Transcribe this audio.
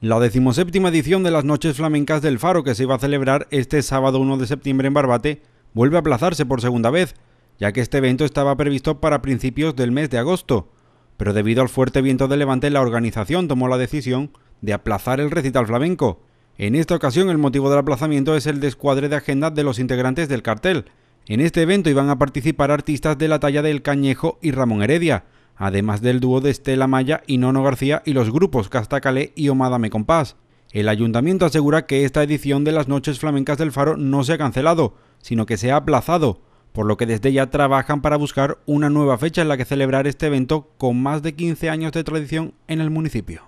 La decimoséptima edición de las Noches Flamencas del Faro, que se iba a celebrar este sábado 1 de septiembre en Barbate, vuelve a aplazarse por segunda vez, ya que este evento estaba previsto para principios del mes de agosto, pero debido al fuerte viento de levante la organización tomó la decisión de aplazar el recital flamenco. En esta ocasión el motivo del aplazamiento es el descuadre de agenda de los integrantes del cartel. En este evento iban a participar artistas de la talla del Cañejo y Ramón Heredia, además del dúo de Estela Maya y Nono García y los grupos Casta Calé y me Compás. El ayuntamiento asegura que esta edición de las Noches Flamencas del Faro no se ha cancelado, sino que se ha aplazado, por lo que desde ya trabajan para buscar una nueva fecha en la que celebrar este evento con más de 15 años de tradición en el municipio.